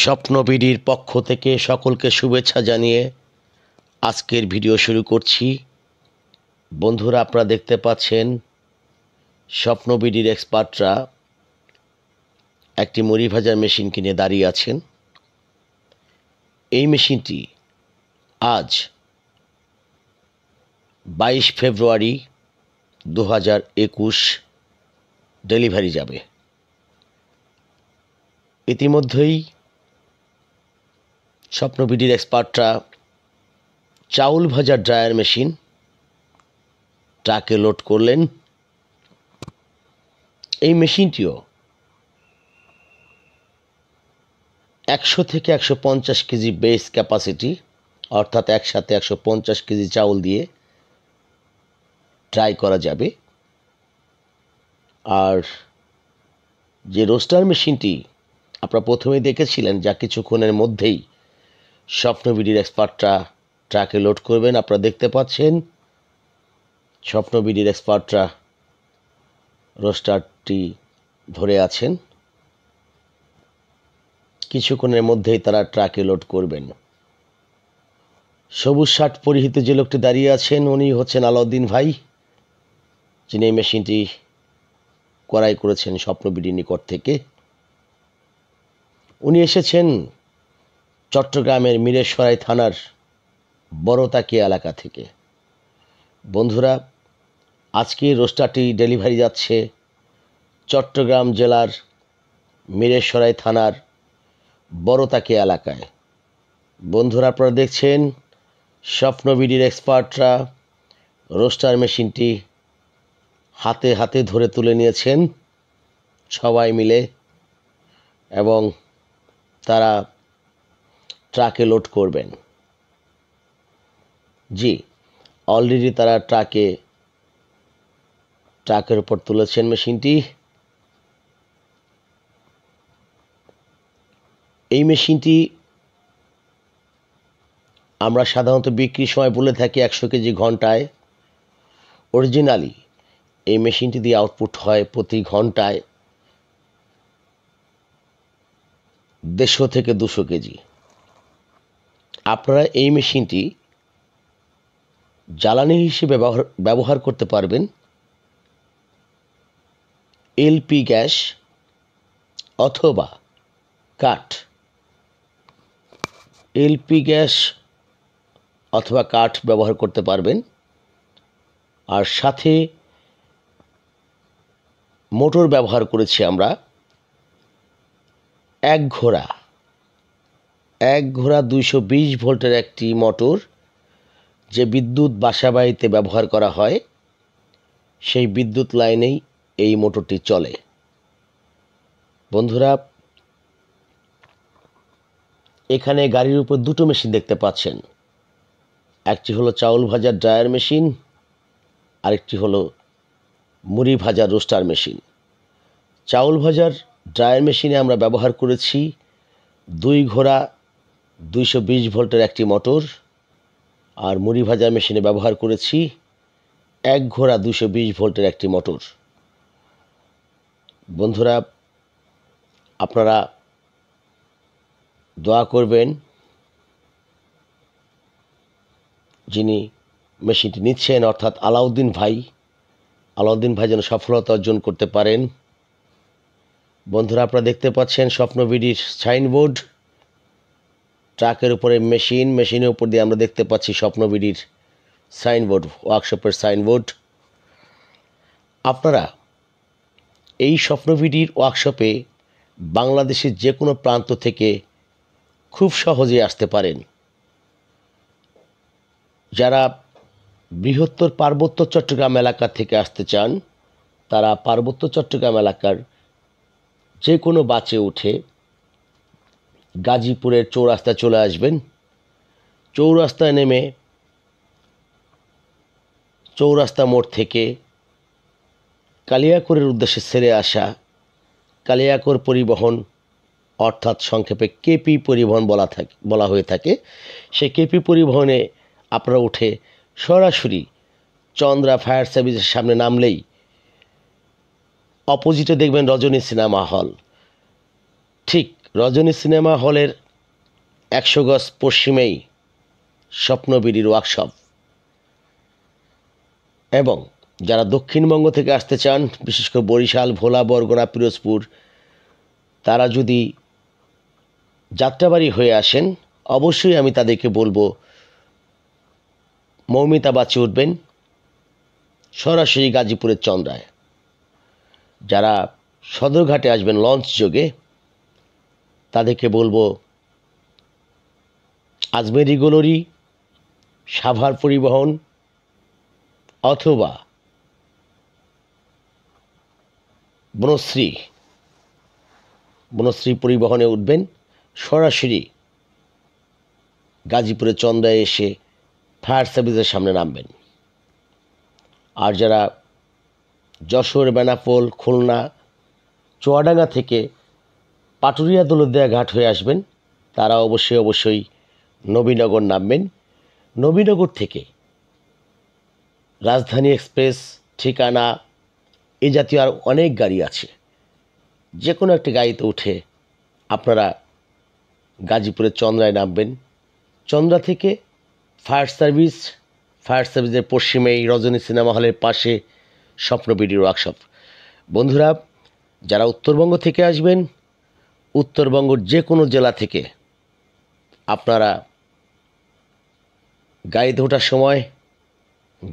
স্বপ্নবিড়ির পক্ষ থেকে সকলকে শুভেচ্ছা জানিয়ে আজকের ভিডিও শুরু করছি বন্ধুরা আপনারা দেখতে পাচ্ছেন স্বপ্নবিড়ির এক্সপার্টরা একটি মুড়ি ভাজার মেশিন কিনে দাঁড়িয়ে আছেন এই মেশিনটি আজ বাইশ ফেব্রুয়ারি দু হাজার একুশ ডেলিভারি যাবে ইতিমধ্যেই স্বপ্নবিডির এক্সপার্টরা চাউল ভাজার ড্রায়ার মেশিন ট্রাকে লোড করলেন এই মেশিনটিও একশো থেকে একশো পঞ্চাশ কেজি বেস ক্যাপাসিটি অর্থাৎ একসাথে একশো পঞ্চাশ কেজি চাউল দিয়ে ট্রাই করা যাবে আর যে রোস্টার মেশিনটি আপনারা প্রথমেই দেখেছিলেন যা কিছুক্ষণের মধ্যেই স্বপ্নবিডির এক্সপার্টরা ট্রাকে লোড করবেন আপনারা দেখতে পাচ্ছেন স্বপ্নবিডির এক্সপার্টরা রোস্টারটি ধরে আছেন কিছুক্ষণের মধ্যেই তারা ট্রাকে লোড করবেন সবুজ শার্ট পরিহিত যে লোকটি দাঁড়িয়ে আছেন উনি হচ্ছেন আলাউদ্দিন ভাই যিনি এই মেশিনটি করাই করেছেন স্বপ্নবিডির নিকট থেকে উনি এসেছেন চট্টগ্রামের মিরেশরাই থানার বড়তাকি এলাকা থেকে বন্ধুরা আজকে রোস্টারটি ডেলিভারি যাচ্ছে চট্টগ্রাম জেলার মিরেশরাই থানার বড়তাকি এলাকায় বন্ধুরা আপনারা দেখছেন স্বপ্নবিডির এক্সপার্টরা রোস্টার মেশিনটি হাতে হাতে ধরে তুলে নিয়েছেন সবাই মিলে এবং তারা ট্রাকে লোড করবেন জি অলরেডি তারা ট্রাকে ট্রাকের উপর তুলেছেন মেশিনটি এই মেশিনটি আমরা সাধারণত বিক্রির সময় বলে থাকি একশো কেজি ঘন্টায় অরিজিনালি এই মেশিনটি দিয়ে আউটপুট হয় প্রতি ঘন্টায় দেড়শো থেকে দুশো কেজি আপনারা এই মেশিনটি জ্বালানি হিসেবে ব্যবহার ব্যবহার করতে পারবেন এলপি গ্যাস অথবা কাঠ এলপি গ্যাস অথবা কাঠ ব্যবহার করতে পারবেন আর সাথে মোটর ব্যবহার করেছি আমরা এক ঘোড়া এক ঘোড়া দুইশো বিশ ভোল্টের একটি মোটর যে বিদ্যুৎ বাসাবাড়িতে ব্যবহার করা হয় সেই বিদ্যুৎ লাইনেই এই মোটরটি চলে বন্ধুরা এখানে গাড়ির উপর দুটো মেশিন দেখতে পাচ্ছেন একটি হলো চাউল ভাজার ড্রায়ার মেশিন আরেকটি হলো মুড়ি ভাজার রোস্টার মেশিন চাউল ভাজার ড্রায়ার মেশিনে আমরা ব্যবহার করেছি দুই ঘোড়া দুইশো বিশ ভোল্টের একটি মোটর আর মুড়ি ভাজা মেশিনে ব্যবহার করেছি এক ঘোড়া দুশো বিশ ভোল্টের একটি মোটর বন্ধুরা আপনারা দোয়া করবেন যিনি মেশিনটি নিচ্ছেন অর্থাৎ আলাউদ্দিন ভাই আলাউদ্দিন ভাই যেন সফলতা অর্জন করতে পারেন বন্ধুরা আপনারা দেখতে পাচ্ছেন স্বপ্নবিডির সাইনবোর্ড ট্রাকের উপরে মেশিন মেশিনের উপর দিয়ে আমরা দেখতে পাচ্ছি স্বপ্নবিডির সাইনবোর্ড ওয়ার্কশপের সাইনবোর্ড আপনারা এই স্বপ্নবিডির ওয়ার্কশপে বাংলাদেশের যে কোনো প্রান্ত থেকে খুব সহজে আসতে পারেন যারা বৃহত্তর পার্বত্য চট্টগ্রাম এলাকার থেকে আসতে চান তারা পার্বত্য চট্টগ্রাম এলাকার যে কোনো বাসে উঠে গাজীপুরের চৌরাস্তা চলে আসবেন চৌরাস্তায় নেমে চৌরাস্তা মোড় থেকে কালিয়াকোরের উদ্দেশ্যে সেরে আসা কালিয়াকোর পরিবহন অর্থাৎ সংক্ষেপে কেপি পরিবহন বলা থাকে বলা হয়ে থাকে সেই কেপি পরিবহনে আপনারা উঠে সরাসরি চন্দ্রা ফায়ার সার্ভিসের সামনে নামলেই অপোজিটে দেখবেন রজনী সিনেমা হল ঠিক রজনী সিনেমা হলের একশো গজ পশ্চিমেই স্বপ্নবিড়ির ওয়ার্কশপ এবং যারা দক্ষিণবঙ্গ থেকে আসতে চান বিশেষ করে বরিশাল ভোলা বরগোনা পিরোজপুর তারা যদি যাত্রাবাড়ি হয়ে আসেন অবশ্যই আমি তাদেরকে বলবো মৌমিতা বাচ্চি উঠবেন সরাসরি গাজীপুরের চন্দ্রায় যারা সদরঘাটে আসবেন লঞ্চ যোগে তাদেরকে বলবো আজমেরি গোলরি সাভার পরিবহন অথবা বনশ্রী বনশ্রী পরিবহনে উঠবেন সরাসরি গাজীপুরে চন্দায় এসে ফায়ার সার্ভিসের সামনে নামবেন আর যারা যশোর বেনাপোল খুলনা চুয়াডাঙ্গা থেকে পাটুরিয়া দোলদিয়া ঘাট হয়ে আসবেন তারা অবশ্যই অবশ্যই নবীনগর নামবেন নবীনগর থেকে রাজধানী এক্সপ্রেস ঠিকানা এ জাতীয় আর অনেক গাড়ি আছে যে কোনো একটি গাড়িতে উঠে আপনারা গাজীপুরের চন্দ্রায় নামবেন চন্দ্রা থেকে ফায়ার সার্ভিস ফায়ার সার্ভিসের পশ্চিমেই রজনী সিনেমা হলের পাশে স্বপ্ন বিডি ওয়ার্কশপ বন্ধুরা যারা উত্তরবঙ্গ থেকে আসবেন উত্তরবঙ্গর যে কোনো জেলা থেকে আপনারা গাড়িতে ওঠার সময়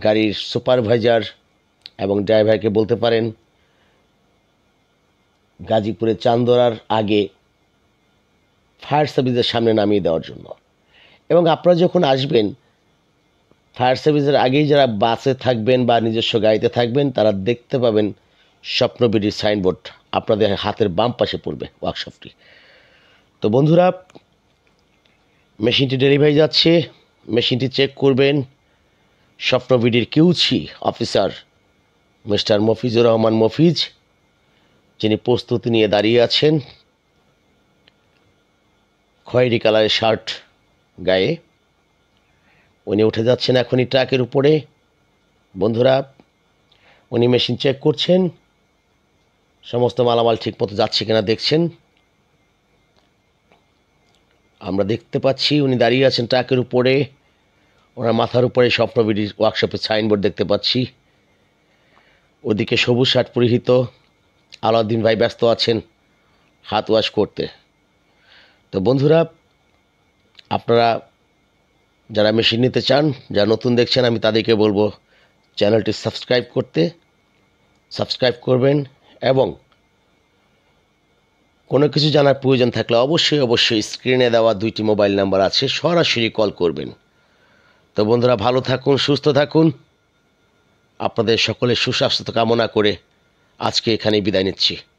গাড়ির সুপারভাইজার এবং ড্রাইভারকে বলতে পারেন গাজীপুরে চান্দরার আগে ফায়ার সার্ভিসের সামনে নামিয়ে দেওয়ার জন্য এবং আপনারা যখন আসবেন ফায়ার সার্ভিসের আগেই যারা বাসে থাকবেন বা নিজস্ব গাড়িতে থাকবেন তারা দেখতে পাবেন স্বপ্নবিটির সাইনবোর্ড আপনাদের হাতের বাম পাশে পড়বে ওয়ার্কশপটি তো বন্ধুরা মেশিনটি ডেলিভারি যাচ্ছে মেশিনটি চেক করবেন স্বপ্নবিডির QC officer mister Mofizur Rahman Mofiz যিনি প্রস্তুতি নিয়ে দাঁড়িয়ে আছেন খয়েরি কালারের শার্ট গায়ে উনি উঠে যাচ্ছেন এখনই ট্রাকের উপরে বন্ধুরা উনি মেশিন চেক করছেন সমস্ত মালামাল ঠিকমতো যাচ্ছে কিনা দেখছেন আমরা দেখতে পাচ্ছি উনি দাঁড়িয়ে আছেন ট্রাকের উপরে ওনার মাথার উপরে স্বপ্নবিডি ওয়ার্কশপের সাইনবোর্ড দেখতে পাচ্ছি ওদিকে সবুজ শার্ট পরিহিত আলাউদ্দিন ভাই ব্যস্ত আছেন হাত ওয়াশ করতে তো বন্ধুরা আপনারা যারা মেশিন নিতে চান যারা নতুন দেখছেন আমি তাদেরকে বলবো চ্যানেলটি সাবস্ক্রাইব করতে সাবস্ক্রাইব করবেন এবং কোনো কিছু জানার প্রয়োজন থাকলে অবশ্যই অবশ্যই স্ক্রিনে দেওয়া দুইটি মোবাইল নাম্বার আছে সরাসরি কল করবেন তো বন্ধুরা ভালো থাকুন সুস্থ থাকুন আপনাদের সকলের সুস্বাস্থ্য কামনা করে আজকে এখানে বিদায় নিচ্ছি